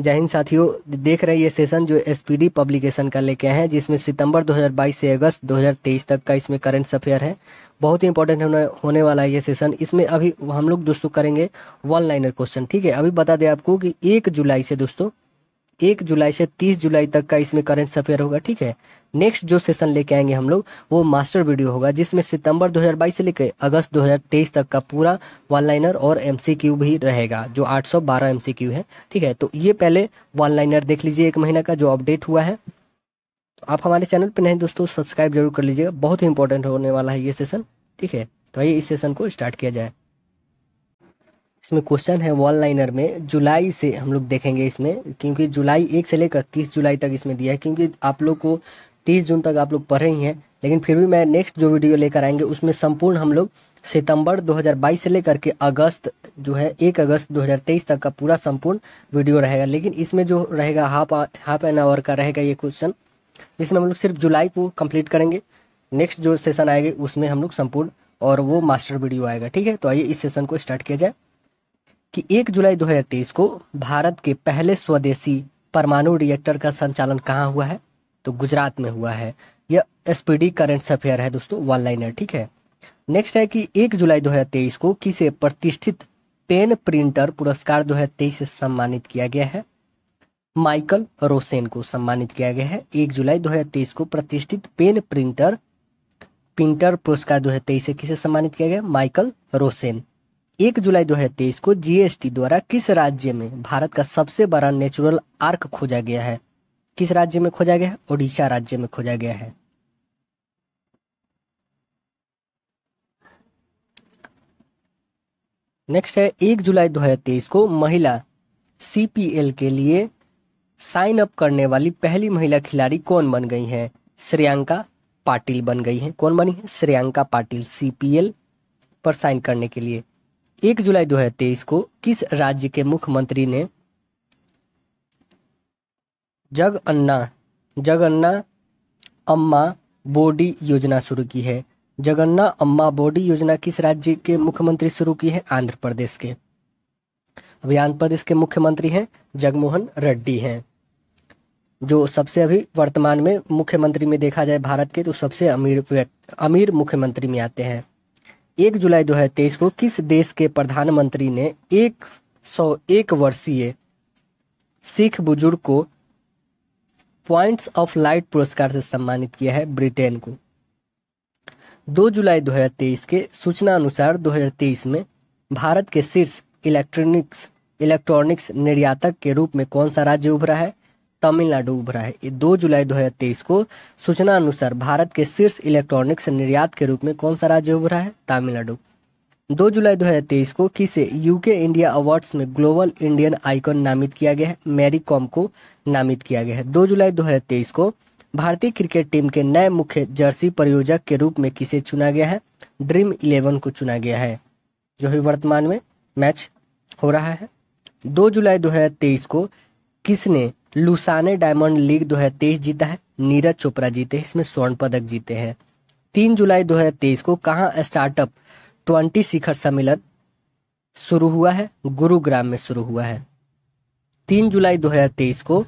जय हिंद साथियों देख रहे हैं ये सेशन जो एसपीडी पब्लिकेशन का लेके आए हैं जिसमें सितंबर 2022 से अगस्त 2023 तक का इसमें करंट अफेयर है बहुत ही इंपॉर्टेंट होने होने वाला है ये सेशन इसमें अभी हम लोग दोस्तों करेंगे वन लाइनर क्वेश्चन ठीक है अभी बता दें आपको कि एक जुलाई से दोस्तों एक जुलाई से तीस जुलाई तक का इसमें करंट अफेयर होगा ठीक है नेक्स्ट जो सेशन लेके आएंगे हम लोग वो मास्टर वीडियो होगा जिसमें सितंबर 2022 से लेकर अगस्त 2023 तक का पूरा वन लाइनर और एमसीक्यू भी रहेगा जो 812 एमसीक्यू है ठीक है तो ये पहले वन लाइनर देख लीजिए एक महीना का जो अपडेट हुआ है तो आप हमारे चैनल पर नहीं दोस्तों सब्सक्राइब जरूर कर लीजिएगा बहुत ही इंपॉर्टेंट होने वाला है ये सेशन ठीक है तो आइए इस सेशन को स्टार्ट किया जाए इसमें क्वेश्चन है वन लाइनर में जुलाई से हम लोग देखेंगे इसमें क्योंकि जुलाई एक से लेकर तीस जुलाई तक इसमें दिया है क्योंकि आप लोग को तीस जून तक आप लोग पढ़ रही हैं लेकिन फिर भी मैं नेक्स्ट जो वीडियो लेकर आएंगे उसमें संपूर्ण हम लोग सितंबर 2022 से लेकर के अगस्त जो है एक अगस्त 2023 तक का पूरा संपूर्ण वीडियो रहेगा लेकिन इसमें जो रहेगा हाफ हाफ एन आवर का रहेगा ये क्वेश्चन इसमें हम लोग सिर्फ जुलाई को कंप्लीट करेंगे नेक्स्ट जो सेशन आएगा उसमें हम लोग संपूर्ण और वो मास्टर वीडियो आएगा ठीक है तो आइए इस सेशन को स्टार्ट किया जाए कि 1 जुलाई 2023 को भारत के पहले स्वदेशी परमाणु रिएक्टर का संचालन कहाँ हुआ है तो गुजरात में हुआ है यह एस करंट अफेयर है दोस्तों वन लाइनर ठीक है नेक्स्ट है कि 1 जुलाई 2023 को किसे प्रतिष्ठित पेन प्रिंटर पुरस्कार 2023 से सम्मानित किया गया है माइकल रोसेन को सम्मानित किया गया है 1 जुलाई 2023 को प्रतिष्ठित पेन प्रिंटर प्रिंटर पुरस्कार 2023 से किसे सम्मानित किया गया माइकल रोसेन एक जुलाई 2023 को जीएसटी द्वारा किस राज्य में भारत का सबसे बड़ा नेचुरल आर्क खोजा गया है किस राज्य में खोजा गया है ओडिशा राज्य में खोजा गया है नेक्स्ट है एक जुलाई 2023 को महिला सीपीएल के लिए साइन अप करने वाली पहली महिला खिलाड़ी कौन बन गई है श्रेयांका पाटिल बन गई है कौन बनी है श्रेयांका पाटिल सीपीएल पर साइन करने के लिए एक जुलाई 2023 को किस राज्य के मुख्यमंत्री ने जग अन्ना जगन्ना अम्मा बोडी योजना शुरू की है जगन्ना अम्मा बॉडी योजना किस राज्य के मुख्यमंत्री शुरू की है आंध्र प्रदेश के अभी आंध्र प्रदेश के मुख्यमंत्री हैं जगमोहन रेड्डी हैं जो सबसे अभी वर्तमान में मुख्यमंत्री में देखा जाए भारत के तो सबसे अमीर अमीर मुख्यमंत्री में आते हैं एक जुलाई 2023 को किस देश के प्रधानमंत्री ने एक सौ एक वर्षीय सिख बुजुर्ग को पॉइंट्स ऑफ लाइट पुरस्कार से सम्मानित किया है ब्रिटेन को 2 जुलाई 2023 के सूचना अनुसार 2023 में भारत के शीर्ष इलेक्ट्रॉनिक्स इलेक्ट्रॉनिक्स निर्यातक के रूप में कौन सा राज्य उभरा है तमिलनाडु उभरा है ये दो जुलाई 2023 को सूचना अनुसार भारत के शीर्ष इलेक्ट्रॉनिक्स निर्यात के रूप में कौन सा राज्य उभरा है तमिलनाडु दो जुलाई 2023 को किसे यूके इंडिया अवार्ड्स में ग्लोबल इंडियन आइकॉन नामित किया गया है मैरी कॉम को नामित किया गया है दो जुलाई 2023 को भारतीय क्रिकेट टीम के नए मुख्य जर्सी परियोजक के रूप में किसे चुना गया है ड्रीम इलेवन को चुना गया है जो भी वर्तमान में मैच हो रहा है दो जुलाई 2023 को किसने लुसाने डायमंड लीग 2023 जीता है नीरज चोपड़ा जीते हैं इसमें स्वर्ण पदक जीते हैं तीन जुलाई 2023 को कहाँ स्टार्टअप ट्वेंटी शिखर सम्मेलन शुरू हुआ है गुरुग्राम में शुरू हुआ है तीन जुलाई 2023 को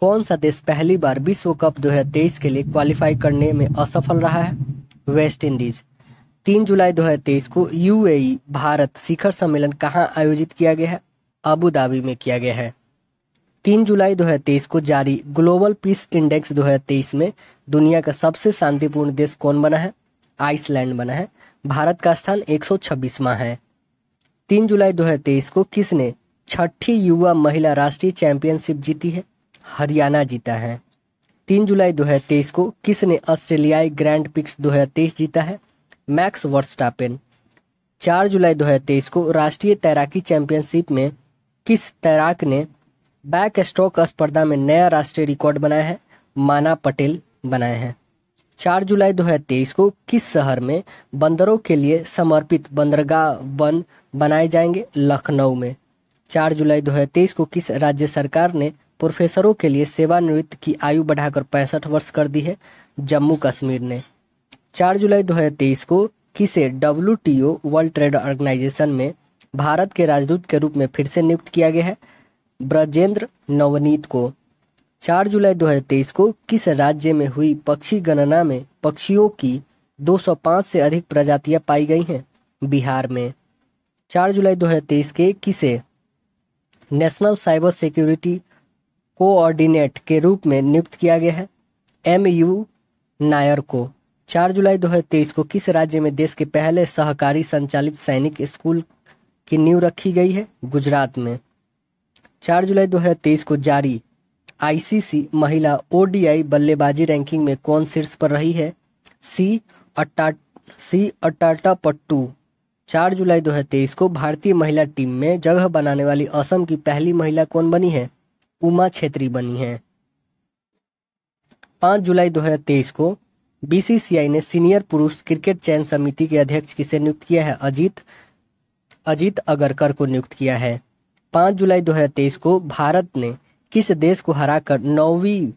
कौन सा देश पहली बार विश्व कप 2023 के लिए क्वालिफाई करने में असफल रहा है वेस्ट इंडीज तीन जुलाई 2023 को यूएई भारत शिखर सम्मेलन कहाँ आयोजित किया गया है अबू धाबी में किया गया है तीन जुलाई 2023 को जारी ग्लोबल पीस इंडेक्स 2023 में दुनिया का सबसे शांतिपूर्ण देश कौन बना है आइसलैंड बना है भारत का स्थान 126वां है तीन जुलाई 2023 को किसने छठी युवा महिला राष्ट्रीय चैंपियनशिप जीती है हरियाणा जीता है तीन जुलाई 2023 को किसने ऑस्ट्रेलियाई ग्रैंड पिक्स 2023 जीता है मैक्स वर्स्टापेन चार जुलाई 2023 को राष्ट्रीय तैराकी चैंपियनशिप में किस तैराक ने बैक स्ट्रोक स्पर्धा में नया राष्ट्रीय रिकॉर्ड बनाया है माना पटेल बनाए हैं चार जुलाई 2023 को किस शहर में बंदरों के लिए समर्पित बंदरगाह वन बनाए जाएंगे लखनऊ में चार जुलाई 2023 को किस राज्य सरकार ने प्रोफेसरों के लिए सेवानिवृत्त की आयु बढ़ाकर पैंसठ वर्ष कर दी है जम्मू कश्मीर ने चार जुलाई 2023 को किसे डब्ल्यू वर्ल्ड ट्रेड ऑर्गेनाइजेशन में भारत के राजदूत के रूप में फिर से नियुक्त किया गया है ब्रजेंद्र नवनीत को 4 जुलाई 2023 को किस राज्य में हुई पक्षी गणना में पक्षियों की 205 से अधिक प्रजातियां पाई गई हैं बिहार में 4 जुलाई 2023 के किसे नेशनल साइबर सिक्योरिटी कोऑर्डिनेट के रूप में नियुक्त किया गया है एम यू नायर को 4 जुलाई 2023 को किस राज्य में देश के पहले सहकारी संचालित सैनिक स्कूल की नींव रखी गई है गुजरात में चार जुलाई 2023 को जारी आईसीसी महिला ओडीआई बल्लेबाजी रैंकिंग में कौन शीर्ष पर रही है सी अट्टा सी अट्टाटा पट्टू चार जुलाई 2023 को भारतीय महिला टीम में जगह बनाने वाली असम की पहली महिला कौन बनी है उमा छेत्री बनी है पाँच जुलाई 2023 को बीसीसीआई ने सीनियर पुरुष क्रिकेट चयन समिति के अध्यक्ष किसे नियुक्त किया है अजीत अजीत अगरकर को नियुक्त किया है पांच जुलाई 2023 को भारत ने किस देश को हराकर नौवीं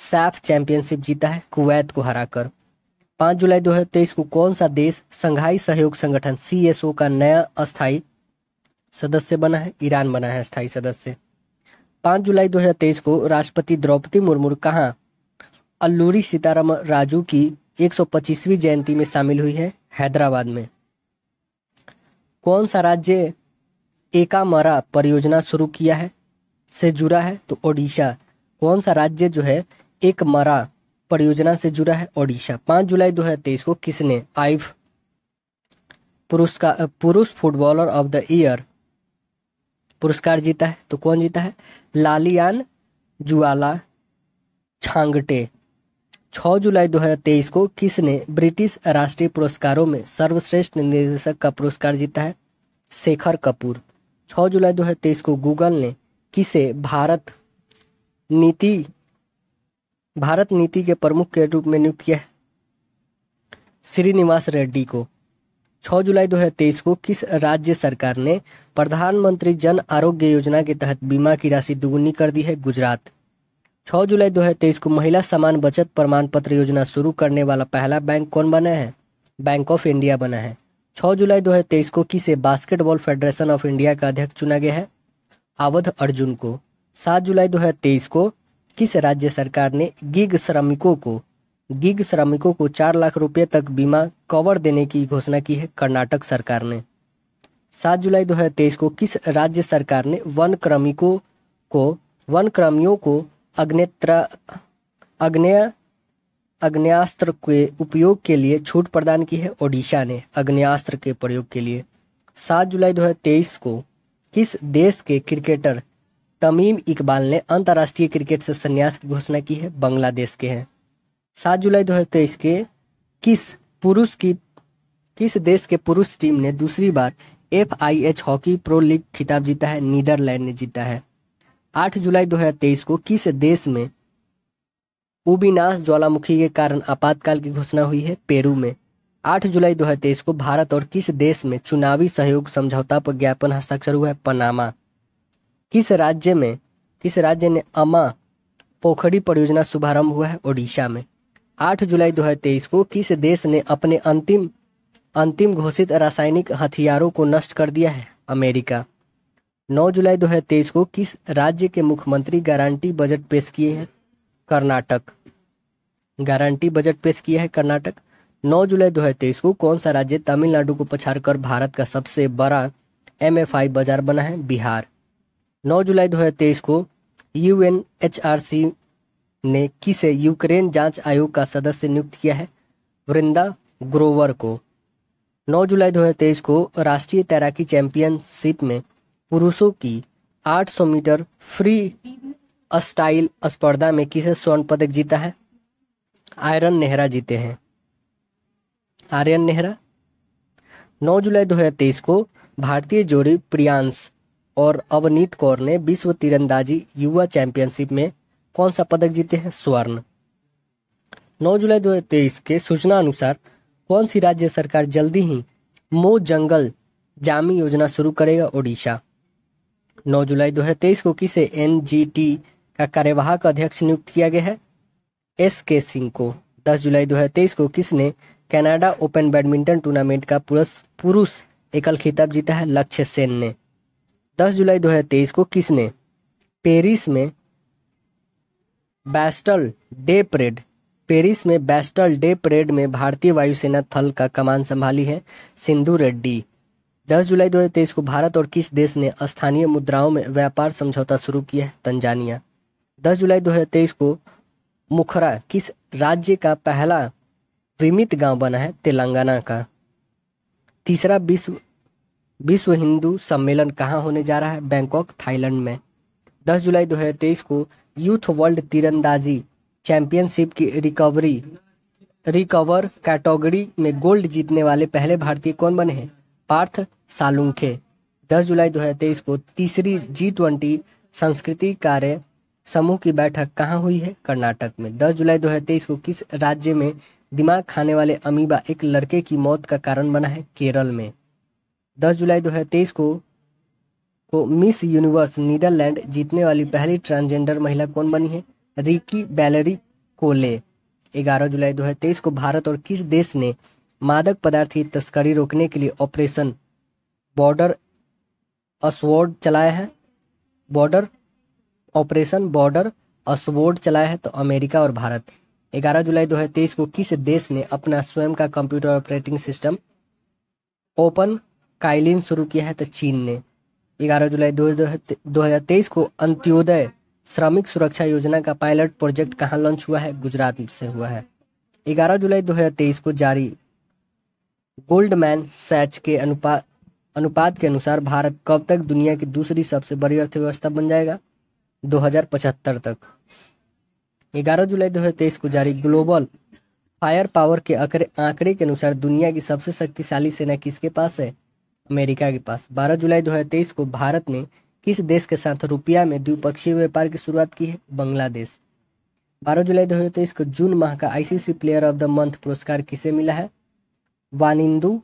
सैफ चैंपियनशिप जीता है कुवैत को हराकर पांच जुलाई 2023 को कौन सा देश संघाई सहयोग संगठन सी का नया अस्थायी सदस्य बना है ईरान बना है अस्थायी सदस्य पांच जुलाई 2023 को राष्ट्रपति द्रौपदी मुर्मू कहाँ अल्लूरी सीताराम राजू की 125वीं जयंती में शामिल हुई है हैदराबाद में कौन सा राज्य एकामरा परियोजना शुरू किया है से जुड़ा है तो ओडिशा कौन सा राज्य जो है एक मरा परियोजना से जुड़ा है ओडिशा पांच जुलाई 2023 को किसने आइफ पुरस्कार पुरुष फुटबॉलर ऑफ द ईयर पुरस्कार जीता है तो कौन जीता है लालियान जुआला छांगटे 6 जुलाई 2023 को किसने ब्रिटिश राष्ट्रीय पुरस्कारों में सर्वश्रेष्ठ निर्देशक का पुरस्कार जीता है शेखर कपूर 6 जुलाई 2023 को गूगल ने किसे भारत नीति भारत नीति के प्रमुख के रूप में नियुक्त किया श्रीनिवास रेड्डी को 6 जुलाई 2023 को किस राज्य सरकार ने प्रधानमंत्री जन आरोग्य योजना के तहत बीमा की राशि दुगुनी कर दी है गुजरात 6 जुलाई 2023 को महिला समान बचत प्रमाण पत्र योजना शुरू करने वाला पहला बैंक कौन बना है बैंक ऑफ इंडिया बना है 6 जुलाई 2023 को किसे बास्केटबॉल फेडरेशन ऑफ इंडिया का अध्यक्ष चुना गया है अवध अर्जुन को 7 जुलाई 2023 को किस राज्य सरकार ने गिग श्रमिकों को गिग श्रमिकों को 4 लाख रुपए तक बीमा कवर देने की घोषणा की है कर्नाटक सरकार ने 7 जुलाई 2023 को किस राज्य सरकार ने वन क्रमिकों को वन क्रमियों को अग्नेत्र अग्नेय अग्नेस्त्र के उपयोग के लिए छूट प्रदान की है ओडिशा ने अग्नेस्त्र के प्रयोग के लिए सात जुलाई दो को किस देश के क्रिकेटर तमीम इकबाल ने अंतर्राष्ट्रीय क्रिकेट से संन्यास की घोषणा की है बांग्लादेश के हैं सात जुलाई दो के किस पुरुष की किस देश के पुरुष टीम ने दूसरी बार F I H hockey pro league खिताब जीता है नीदरलैंड ने जीता है आठ जुलाई दो को किस देश में उबीनाश ज्वालामुखी के कारण आपातकाल की घोषणा हुई है पेरू में 8 जुलाई 2023 को भारत और किस देश में चुनावी सहयोग समझौता पर ज्ञापन हस्ताक्षर हुआ है पनामा किस राज्य में किस राज्य ने अमा पोखरी परियोजना शुभारंभ हुआ है ओडिशा में 8 जुलाई 2023 को किस देश ने अपने अंतिम अंतिम घोषित रासायनिक हथियारों को नष्ट कर दिया है अमेरिका 9 जुलाई 2023 को किस राज्य के मुख्यमंत्री गारंटी बजट पेश किए हैं कर्नाटक गारंटी बजट पेश किया है कर्नाटक 9 जुलाई 2023 को कौन सा राज्य तमिलनाडु को पछाड़कर भारत का सबसे बड़ा एम बाजार बना है बिहार 9 जुलाई 2023 को यू ने किसे यूक्रेन जांच आयोग का सदस्य नियुक्त किया है वृंदा ग्रोवर को 9 जुलाई 2023 को राष्ट्रीय तैराकी चैंपियनशिप में पुरुषों की 800 मीटर फ्री अस्टाइल स्पर्धा में किसे स्वर्ण पदक जीता है आयरन नेहरा जीते हैं आर्यन नेहरा 9 जुलाई 2023 को भारतीय जोड़ी प्रियांश और अवनीत कौर ने विश्व तीरंदाजी युवा चैंपियनशिप में कौन सा पदक जीते हैं स्वर्ण 9 जुलाई 2023 के सूचना अनुसार कौन सी राज्य सरकार जल्दी ही मो जंगल जामी योजना शुरू करेगा ओडिशा 9 जुलाई 2023 को किसे एन का कार्यवाहक अध्यक्ष नियुक्त किया गया है एस के सिंह को 10 जुलाई 2023 को किसने कनाडा ओपन बैडमिंटन टूर्नामेंट का पुरुष एकल खिताब जीता है लक्ष्य सेन ने 10 जुलाई 2023 को किसने पेरिस में बैस्टल डे परेड पेरिस में बैस्टल डे परेड में भारतीय वायुसेना थल का कमान संभाली है सिंधु रेड्डी 10 जुलाई 2023 को भारत और किस देश ने स्थानीय मुद्राओं में व्यापार समझौता शुरू किया है तंजानिया 10 जुलाई 2023 को मुखरा किस राज्य का पहला विमित गांव बना है तेलंगाना का तीसरा विश्व विश्व हिंदू सम्मेलन कहाँ होने जा रहा है बैंकॉक थाईलैंड में 10 जुलाई 2023 को यूथ वर्ल्ड तीरंदाजी चैंपियनशिप की रिकवरी रिकवर कैटेगरी में गोल्ड जीतने वाले पहले भारतीय कौन बने हैं पार्थ सालुंखे 10 जुलाई 2023 को तीसरी जी ट्वेंटी संस्कृति कार्य समूह की बैठक कहाँ हुई है कर्नाटक में 10 जुलाई 2023 को किस राज्य में दिमाग खाने वाले अमीबा एक लड़के की मौत का कारण बना है केरल में 10 जुलाई 2023 को को मिस यूनिवर्स नीदरलैंड जीतने वाली पहली ट्रांसजेंडर महिला कौन बनी है रिकी बैलरी कोले 11 जुलाई 2023 को भारत और किस देश ने मादक पदार्थ की तस्करी रोकने के लिए ऑपरेशन बॉर्डर असवॉर्ड चलाया है बॉर्डर ऑपरेशन बॉर्डर असवोर्ड चलाया है तो अमेरिका और भारत 11 जुलाई 2023 को किस देश ने अपना स्वयं का computer operating system open Kylin शुरू किया है तो चीन ने 11 जुलाई 2023 को अंत्योदय श्रमिक सुरक्षा योजना का पायलट प्रोजेक्ट कहाँ लॉन्च हुआ है गुजरात से हुआ है 11 जुलाई 2023 को जारी गोल्डमैन सैच के अनुपात अनुपात के अनुसार भारत कब तक दुनिया की दूसरी सबसे बड़ी अर्थव्यवस्था बन जाएगा 2075 तक 11 जुलाई 2023 को जारी ग्लोबल फायर पावर के आंकड़े के अनुसार दुनिया की सबसे शक्तिशाली सेना किसके पास है अमेरिका के पास 12 जुलाई 2023 को भारत ने किस देश के साथ रुपया में द्विपक्षीय व्यापार की शुरुआत की है बांग्लादेश 12 जुलाई 2023 को जून माह का ICC player of the month पुरस्कार किसे मिला है वानिंदू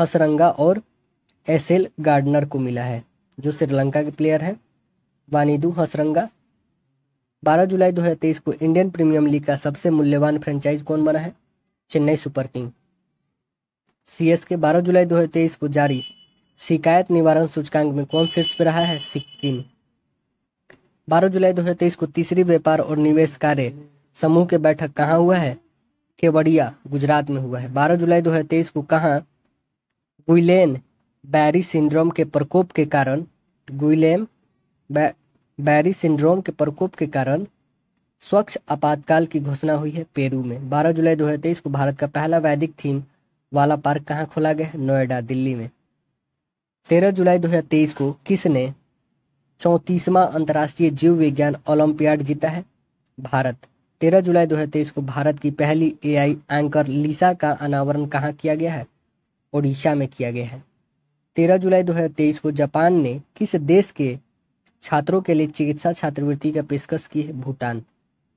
हसरंगा और एस एल गार्डनर को मिला है जो श्रीलंका के प्लेयर हैं वानिदू हसरंगा 12 जुलाई 2023 को इंडियन प्रीमियर लीग का सबसे मूल्यवान फ्रेंचाइज कौन बना है Chennai super king C S K बारह जुलाई 2023 को जारी शिकायत निवारण सूचकांक में कौन शीर्ष पर रहा है सिक्किम 12 जुलाई 2023 को तीसरी व्यापार और निवेश कार्य समूह के बैठक कहाँ हुआ है केवड़िया गुजरात में हुआ है 12 जुलाई 2023 को कहाँ गुइलेन बैरी सिंड्रोम के प्रकोप के कारण गुइलेम बैरी सिंड्रोम के प्रकोप के कारण स्वच्छ आपातकाल की घोषणा हुई है पेरू में 12 जुलाई 2023 को भारत का पहला वैदिक थीम वाला पार्क कहाँ खोला गया है नोएडा दिल्ली में 13 जुलाई 2023 को किसने चौंतीसवा अंतर्राष्ट्रीय जीव विज्ञान ओलंपियाड जीता है भारत 13 जुलाई 2023 को भारत की पहली एआई एंकर लीसा का अनावरण कहाँ किया गया है ओडिशा में किया गया है 13 जुलाई 2023 को जापान ने किस देश के छात्रों के लिए चिकित्सा छात्रवृत्ति का पेशकश की है भूटान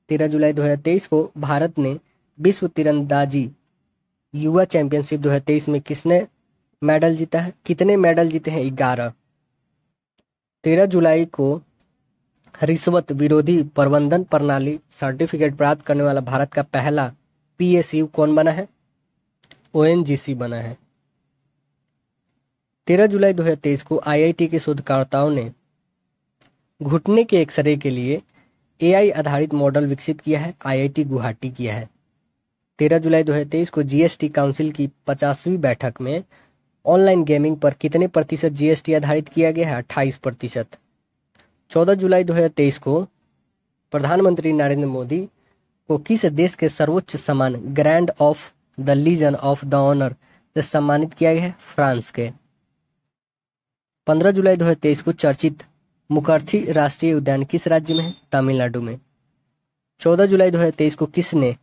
तेरह जुलाई 2023 को भारत ने विश्व तीरंदाजी युवा चैंपियनशिप 2023 में किसने मेडल जीता है कितने मेडल जीते हैं ग्यारह तेरह जुलाई को रिश्वत विरोधी प्रबंधन प्रणाली सर्टिफिकेट प्राप्त करने वाला भारत का पहला पीएसयू कौन बना है ओएनजीसी बना है तेरह जुलाई 2023 को आईआईटी के शोधकर्ताओं ने घुटने के एक्सरे के लिए एआई आधारित मॉडल विकसित किया है आईआईटी गुवाहाटी किया है तेरह जुलाई 2023 को जीएसटी काउंसिल की पचासवीं बैठक में ऑनलाइन गेमिंग पर कितने प्रतिशत जीएसटी आधारित किया गया है अट्ठाईस प्रतिशत चौदह जुलाई 2023 को प्रधानमंत्री नरेंद्र मोदी को किस देश के सर्वोच्च सम्मान grand of the legion of the honour से सम्मानित किया गया है फ्रांस के पंद्रह जुलाई 2023 को चर्चित मुखर्थी राष्ट्रीय उद्यान किस राज्य में है तमिलनाडु में चौदह जुलाई 2023 को किसने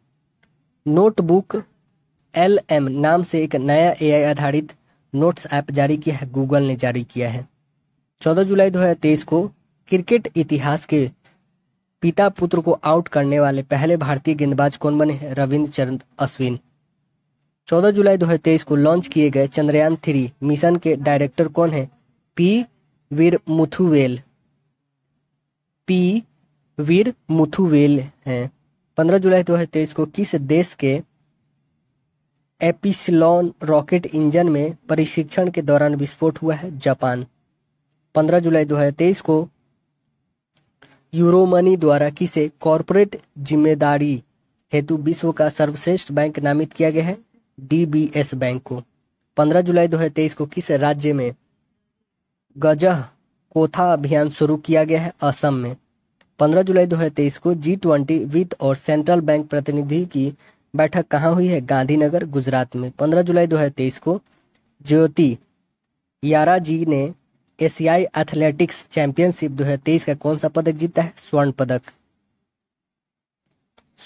नोटबुक एल एम नाम से एक नया एआई आधारित नोट्स ऐप जारी किया है गूगल ने जारी किया है चौदह जुलाई 2023 को क्रिकेट इतिहास के पिता पुत्र को आउट करने वाले पहले भारतीय गेंदबाज कौन बने हैं रविंद्र चरण अश्विन 14 जुलाई 2023 को लॉन्च किए गए चंद्रयान थ्री मिशन के डायरेक्टर कौन है P Veeramuthuvel P Veeramuthuvel हैं 15 जुलाई 2023 को किस देश के एपिसलॉन रॉकेट इंजन में प्रशिक्षण के दौरान विस्फोट हुआ है जापान 15 जुलाई 2023 को यूरोमनी द्वारा किसे कॉरपोरेट जिम्मेदारी हेतु विश्व का सर्वश्रेष्ठ बैंक नामित किया गया है डीबीएस बैंक को 15 जुलाई 2023 को किस राज्य में गजह कोथा अभियान शुरू किया गया है असम में 15 जुलाई 2023 को जी ट्वेंटी वित्त और सेंट्रल बैंक प्रतिनिधि की बैठक कहाँ हुई है गांधीनगर गुजरात में 15 जुलाई 2023 को ज्योति यारा जी ने एशियाई एथलेटिक्स चैंपियनशिप 2023 का कौन सा पदक जीता है स्वर्ण पदक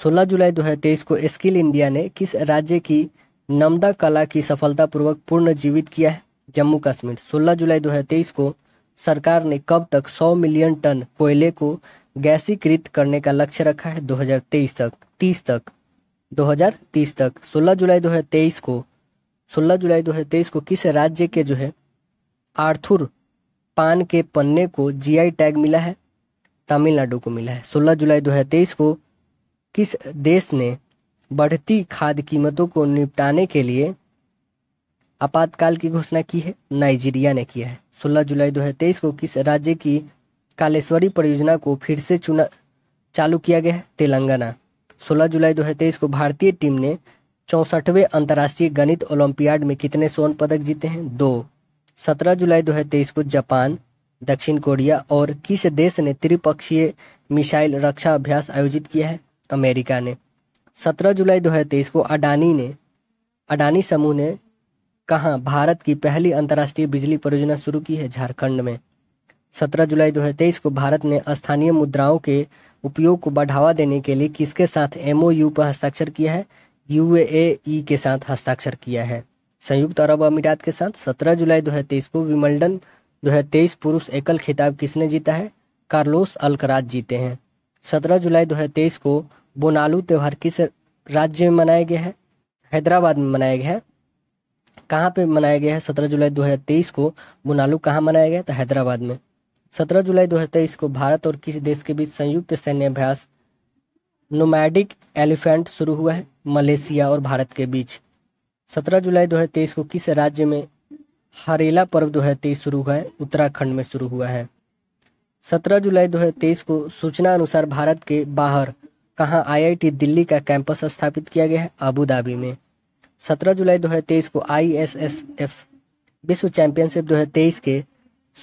16 जुलाई 2023 को स्किल इंडिया ने किस राज्य की नमदा कला की सफलतापूर्वक पुनर्जीवित किया है जम्मू कश्मीर 16 जुलाई 2023 को सरकार ने कब तक 100 मिलियन टन कोयले को गैसीकृत करने का लक्ष्य रखा है 2023 तक 30 तक 2030 तक 16 जुलाई 2023 को 16 जुलाई 2023 को किस राज्य के जो है आर्थुर पान के पन्ने को जीआई टैग मिला है तमिलनाडु को मिला है 16 जुलाई 2023 को किस देश ने बढ़ती खाद कीमतों को निपटाने के लिए आपातकाल की घोषणा की है नाइजीरिया ने किया है 16 जुलाई 2023 को किस राज्य की कालेश्वरी परियोजना को फिर से चुना चालू किया गया है तेलंगाना 16 जुलाई 2023 को भारतीय टीम ने चौसठवें अंतर्राष्ट्रीय गणित ओलंपियाड में कितने स्वर्ण पदक जीते हैं दो सत्रह जुलाई 2023 को जापान दक्षिण कोरिया और किस देश ने त्रिपक्षीय मिसाइल रक्षा अभ्यास आयोजित किया है अमेरिका ने सत्रह जुलाई 2023 को अडानी ने अडानी समूह ने कहा भारत की पहली अंतर्राष्ट्रीय बिजली परियोजना शुरू की है झारखंड में 17 जुलाई 2023 को भारत ने स्थानीय मुद्राओं के उपयोग को बढ़ावा देने के लिए किसके साथ एमओयू पर हस्ताक्षर किया है यूएई e के साथ हस्ताक्षर किया है संयुक्त अरब अमीरात के साथ 17 जुलाई 2023 को विमल्डन 2023 पुरुष एकल खिताब किसने जीता है कार्लोस अलकराज जीते हैं 17 जुलाई 2023 को बोनालू त्यौहार किस राज्य में मनाया गया है हैदराबाद में मनाया गया है कहाँ पे मनाया गया है सत्रह जुलाई 2023 को बुनालू कहाँ मनाया गया तो हैदराबाद में सत्रह जुलाई 2023 को भारत और किस देश के बीच संयुक्त सैन्य अभ्यास नोमैडिक एलिफेंट शुरू हुआ है मलेशिया और भारत के बीच सत्रह जुलाई 2023 को किस राज्य में हरेला पर्व 2023 शुरू हुआ है उत्तराखंड में शुरू हुआ है सत्रह जुलाई 2023 को सूचना अनुसार भारत के बाहर कहाँ आईआईटी दिल्ली का कैंपस स्थापित किया गया है अबू धाबी में 17 जुलाई 2023 को एफ विश्व चैंपियनशिप 2023 के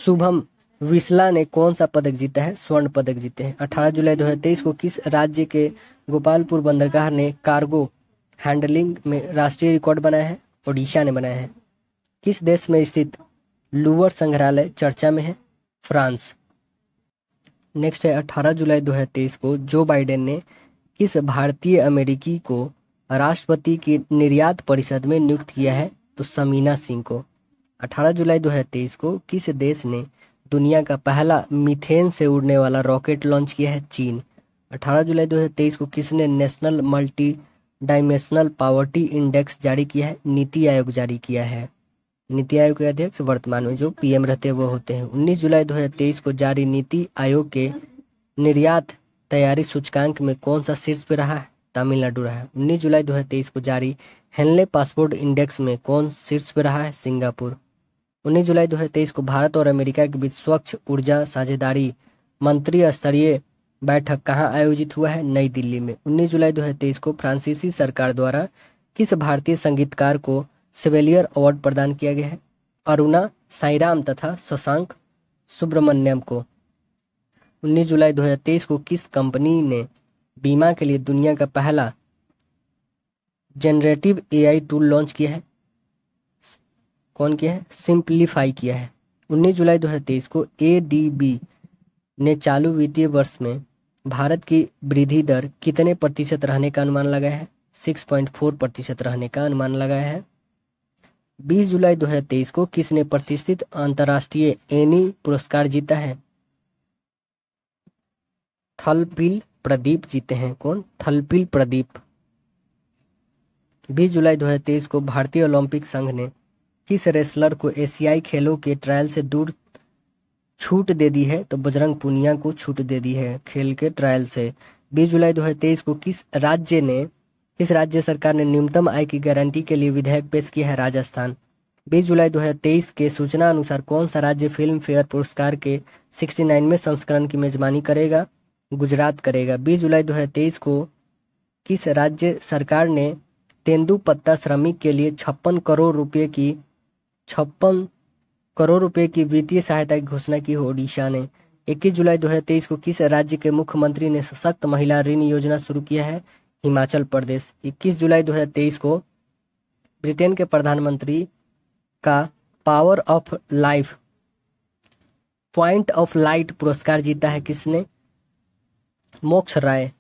शुभम विस्ला ने कौन सा पदक जीता है स्वर्ण पदक जीते हैं 18 जुलाई 2023 को किस राज्य के गोपालपुर बंदरगाह ने कार्गो हैंडलिंग में राष्ट्रीय रिकॉर्ड बनाया है ओडिशा ने बनाया है किस देश में स्थित लुअर संग्रहालय चर्चा में है फ्रांस नेक्स्ट है 18 जुलाई 2023 को जो बाइडेन ने किस भारतीय अमेरिकी को राष्ट्रपति की निर्यात परिषद में नियुक्त किया है तो समीना सिंह को 18 जुलाई 2023 को किस देश ने दुनिया का पहला मीथेन से उड़ने वाला रॉकेट लॉन्च किया है चीन 18 जुलाई 2023 को किसने national multi dimensional poverty index जारी किया है नीति आयोग जारी किया है नीति आयोग के अध्यक्ष वर्तमान में जो पीएम रहते हैं वो होते हैं 19 जुलाई 2023 को जारी नीति आयोग के निर्यात तैयारी सूचकांक में कौन सा शीर्ष पर रहा है तमिलनाडु रहा है उन्नीस जुलाई 2023 को जारी हेनले पासपोर्ट इंडेक्स में कौन शीर्ष पर रहा है सिंगापुर उन्नीस जुलाई 2023 को भारत और अमेरिका के बीच स्वच्छ ऊर्जा साझेदारी मंत्री स्तरीय बैठक कहाँ आयोजित हुआ है नई दिल्ली में उन्नीस जुलाई दो को फ्रांसीसी सरकार द्वारा किस भारतीय संगीतकार को सेवेलियर अवार्ड प्रदान किया गया है अरुणा साईराम तथा शशांक सुब्रमण्यम को 19 जुलाई 2023 को किस कंपनी ने बीमा के लिए दुनिया का पहला जनरेटिव एआई टूल लॉन्च किया है कौन किया है सिंप्लीफाई किया है 19 जुलाई 2023 को एडीबी ने चालू वित्तीय वर्ष में भारत की वृद्धि दर कितने प्रतिशत रहने का अनुमान लगाया है 6.4 प्रतिशत रहने का अनुमान लगाया है 20 जुलाई 2023 को किसने प्रतिष्ठित अंतर्राष्ट्रीय एनी e पुरस्कार जीता है थलपील प्रदीप जीते हैं कौन थलपिल प्रदीप 20 जुलाई 2023 को भारतीय ओलंपिक संघ ने किस रेसलर को एशियाई खेलों के ट्रायल से दूर छूट दे दी है तो बजरंग पुनिया को छूट दे दी है खेल के ट्रायल से 20 जुलाई 2023 को किस राज्य ने किस राज्य सरकार ने न्यूनतम आय की गारंटी के लिए विधेयक पेश किया है राजस्थान 20 जुलाई 2023 के सूचना अनुसार कौन सा राज्य फिल्म फेयर पुरस्कार के 69वें संस्करण की मेजबानी करेगा गुजरात करेगा 20 जुलाई 2023 को किस राज्य सरकार ने तेंदुपत्ता श्रमिक के लिए छप्पन करोड़ रुपए की छप्पन करोड़ रुपए की वित्तीय सहायता की घोषणा की ओडिशा ने 21 जुलाई 2023 को किस राज्य के मुख्यमंत्री ने सशक्त महिला ऋण योजना शुरू किया है हिमाचल प्रदेश 21 जुलाई 2023 को ब्रिटेन के प्रधानमंत्री का power of life point of light पुरस्कार जीता है किसने मोक्ष राय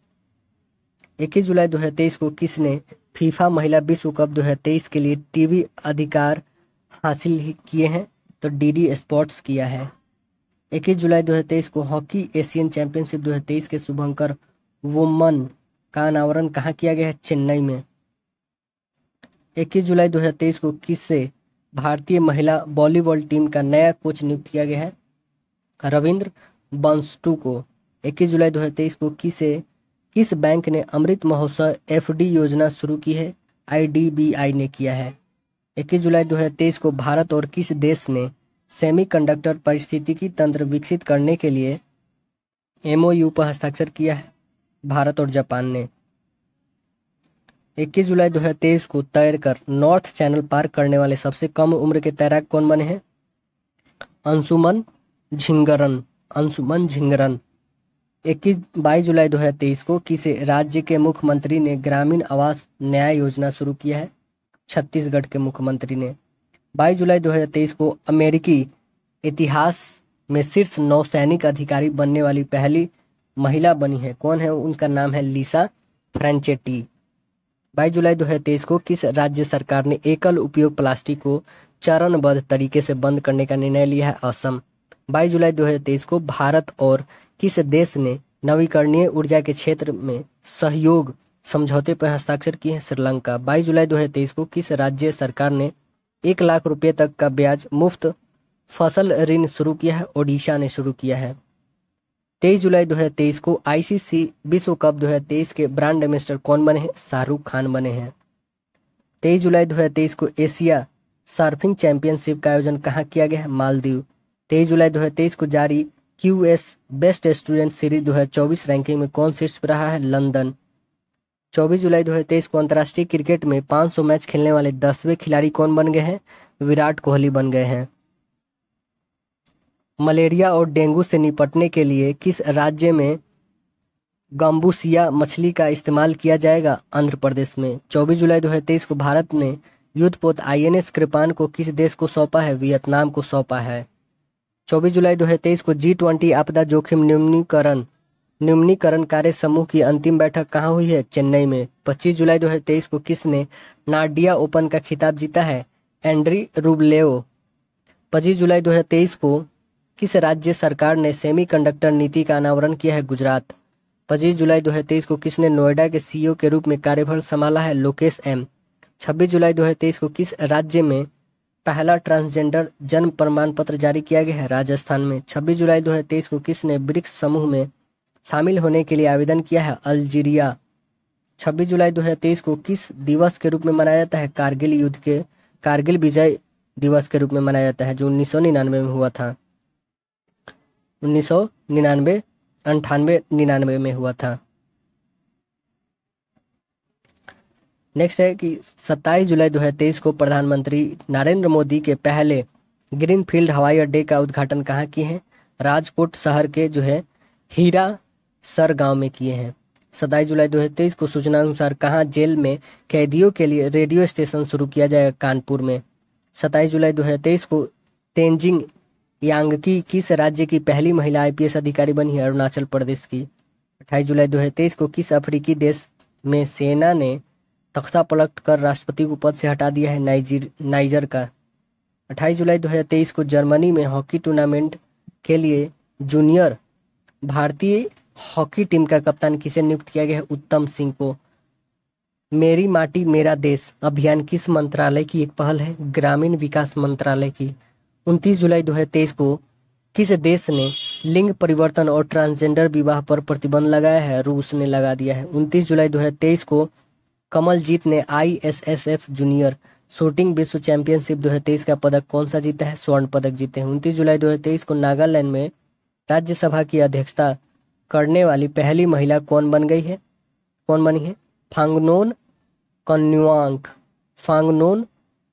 इक्कीस जुलाई 2023 को किसने फीफा महिला विश्व कप 2023 के लिए टीवी अधिकार हासिल किए हैं तो डीडी स्पोर्ट्स किया है 21 जुलाई 2023 को हॉकी एशियन चैंपियनशिप 2023 के शुभंकर वोमन का अनावरण कहाँ किया गया है चेन्नई में 21 जुलाई 2023 को किससे भारतीय महिला वॉलीबॉल टीम का नया कोच नियुक्त किया गया है रविंद्र बंसटू को 21 जुलाई 2023 को किसे किस बैंक ने अमृत महोत्सव एफडी योजना शुरू की है आईडीबीआई ने किया है 21 जुलाई 2023 को भारत और किस देश ने सेमीकंडक्टर पारिस्थितिकी तंत्र विकसित करने के लिए एमओयू पर हस्ताक्षर किया है भारत और जापान ने 21 जुलाई 2023 को तैरकर नॉर्थ चैनल पार करने वाले सबसे कम उम्र के तैराक कौन बने हैं अंशुमन झिंगरन अंशुमन झिंगरन इक्कीस बाईस जुलाई 2023 को किस राज्य के मुख्यमंत्री ने ग्रामीण आवास न्याय योजना शुरू किया है छत्तीसगढ़ के मुख्यमंत्री ने 22 जुलाई 2023 को अमेरिकी इतिहास में शीर्ष नौसैनिक अधिकारी बनने वाली पहली महिला बनी है कौन है उनका नाम है लीसा फ्रेंचेटी 22 जुलाई 2023 को किस राज्य सरकार ने एकल उपयोग प्लास्टिक को चरणबद्ध तरीके से बंद करने का निर्णय लिया है असम 22 जुलाई 2023 को भारत और किस देश ने नवीकरणीय ऊर्जा के क्षेत्र में सहयोग समझौते पर हस्ताक्षर किए हैं श्रीलंका बाईस जुलाई तेईस को किस राज्य सरकार ने एक लाख रुपए तक का ब्याज मुफ्त फसल ऋण शुरू किया है ओडिशा ने शुरू किया है तेईस जुलाई 2023 को आईसीसी विश्व कप 2023 के ब्रांड एम्बेसडर कौन बने हैं शाहरुख खान बने हैं तेईस जुलाई 2023 को एशिया सर्फिंग चैंपियनशिप का आयोजन कहाँ किया गया है मालदीव तेईस जुलाई 2023 को जारी Q S best student series दो हजार चौबीस रैंकिंग में कौन शीर्ष पर रहा है लंदन चौबीस जुलाई दो हजार तेईस को अंतर्राष्ट्रीय क्रिकेट में सौ मैच खेलने वाले दसवें खिलाड़ी कौन बन गए हैं विराट कोहली बन गए हैं मलेरिया और डेंगू से निपटने के लिए किस राज्य में गम्बूसिया मछली का इस्तेमाल किया जाएगा आंध्र प्रदेश में चौबीस जुलाई दो हजार तेईस को भारत ने युद्धपोत आई एन एस कृपान को किस देश को सौंपा है वियतनाम को सौंपा है 24 जुलाई 2023 को जी ट्वेंटी आपदा जोखिम न्यूनीकरण न्यूनीकरण कार्य समूह की अंतिम बैठक कहाँ हुई है चेन्नई में 25 जुलाई 2023 को किसने नाडिया ओपन का खिताब जीता है एंड्री रूबलेओ 25 जुलाई 2023 को किस राज्य सरकार ने सेमीकंडक्टर नीति का अनावरण किया है गुजरात 25 जुलाई 2023 को किसने नोएडा के सीईओ के रूप में कार्यभार संभाला है लोकेश एम 26 जुलाई 2023 को किस राज्य में पहला ट्रांसजेंडर जन्म प्रमाण पत्र जारी किया गया है राजस्थान में 26 जुलाई 2023 को किसने ब्रिक्स समूह में शामिल होने के लिए आवेदन किया है अल्जीरिया 26 जुलाई 2023 को किस दिवस के रूप में मनाया जाता है कारगिल युद्ध के कारगिल विजय दिवस के रूप में मनाया जाता है जो उन्नीस में हुआ था उन्नीस सौ निन्यानवे अंठानवे निन्यानवे में हुआ था नेक्स्ट है कि 27 जुलाई 2023 को प्रधानमंत्री नरेंद्र मोदी के पहले ग्रीनफील्ड हवाई अड्डे का उद्घाटन कहाँ किए हैं राजकोट शहर के जो है हीरा सर गांव में किए हैं सताईस जुलाई 2023 को सूचना अनुसार कहाँ जेल में कैदियों के लिए रेडियो स्टेशन शुरू किया जाएगा कानपुर में सताईस जुलाई 2023 को तेंजिंग यांगकी किस राज्य की पहली महिला आईपीएस अधिकारी बनी है अरुणाचल प्रदेश की अट्ठाईस जुलाई 2023 को किस अफ्रीकी देश में सेना ने तख्ता पलट कर राष्ट्रपति को पद से हटा दिया है नाइजीर नाइजर का 28 जुलाई 2023 को जर्मनी में हॉकी टूर्नामेंट के लिए जूनियर भारतीय हॉकी टीम का कप्तान किसे नियुक्त किया गया है उत्तम सिंह को मेरी माटी मेरा देश अभियान किस मंत्रालय की एक पहल है ग्रामीण विकास मंत्रालय की 29 जुलाई 2023 को किस देश ने लिंग परिवर्तन और ट्रांसजेंडर विवाह पर प्रतिबंध लगाया है रूस ने लगा दिया है 29 जुलाई 2023 को कमलजीत ने आईएसएसएफ जूनियर शूटिंग विश्व चैंपियनशिप 2023 का पदक कौन सा जीता है स्वर्ण पदक जीते हैं उनतीस जुलाई 2023 को नागालैंड में राज्यसभा की अध्यक्षता करने वाली पहली महिला कौन बन गई है कौन बनी है फांगनोन कन्यांक फांगनोन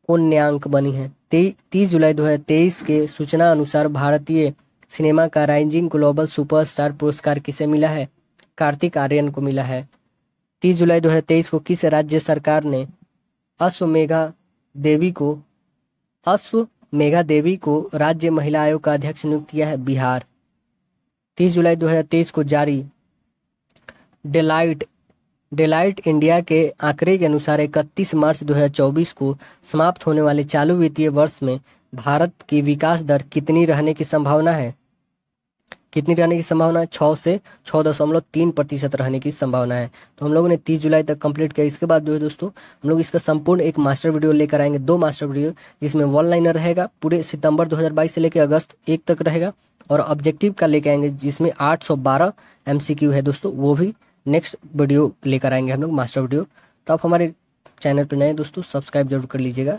कोन्यांक बनी है तीस जुलाई 2023 के सूचना अनुसार भारतीय सिनेमा का राइजिंग ग्लोबल सुपरस्टार पुरस्कार किसे मिला है कार्तिक आर्यन को मिला है 30 जुलाई 2023 को किस राज्य सरकार ने अश्वमेघा देवी को अश्व मेघा देवी को राज्य महिला आयोग का अध्यक्ष नियुक्त किया है बिहार 30 जुलाई 2023 को जारी डेलाइट डेलाइट इंडिया के आंकड़े के अनुसार 31 मार्च 2024 को समाप्त होने वाले चालू वित्तीय वर्ष में भारत की विकास दर कितनी रहने की संभावना है कितनी रहने की संभावना है छः से छः दशमलव तीन प्रतिशत रहने की संभावना है तो हम लोगों ने तीस जुलाई तक कंप्लीट किया इसके बाद जो है दोस्तों हम लोग इसका संपूर्ण एक मास्टर वीडियो लेकर आएंगे दो मास्टर वीडियो जिसमें वन लाइनर रहेगा पूरे सितंबर 2022 से लेकर अगस्त एक तक रहेगा और ऑब्जेक्टिव का लेकर आएंगे जिसमें आठ सौ है दोस्तों वो भी नेक्स्ट वीडियो लेकर आएंगे हम लोग मास्टर वीडियो तो आप हमारे चैनल पर नए दोस्तों सब्सक्राइब जरूर कर लीजिएगा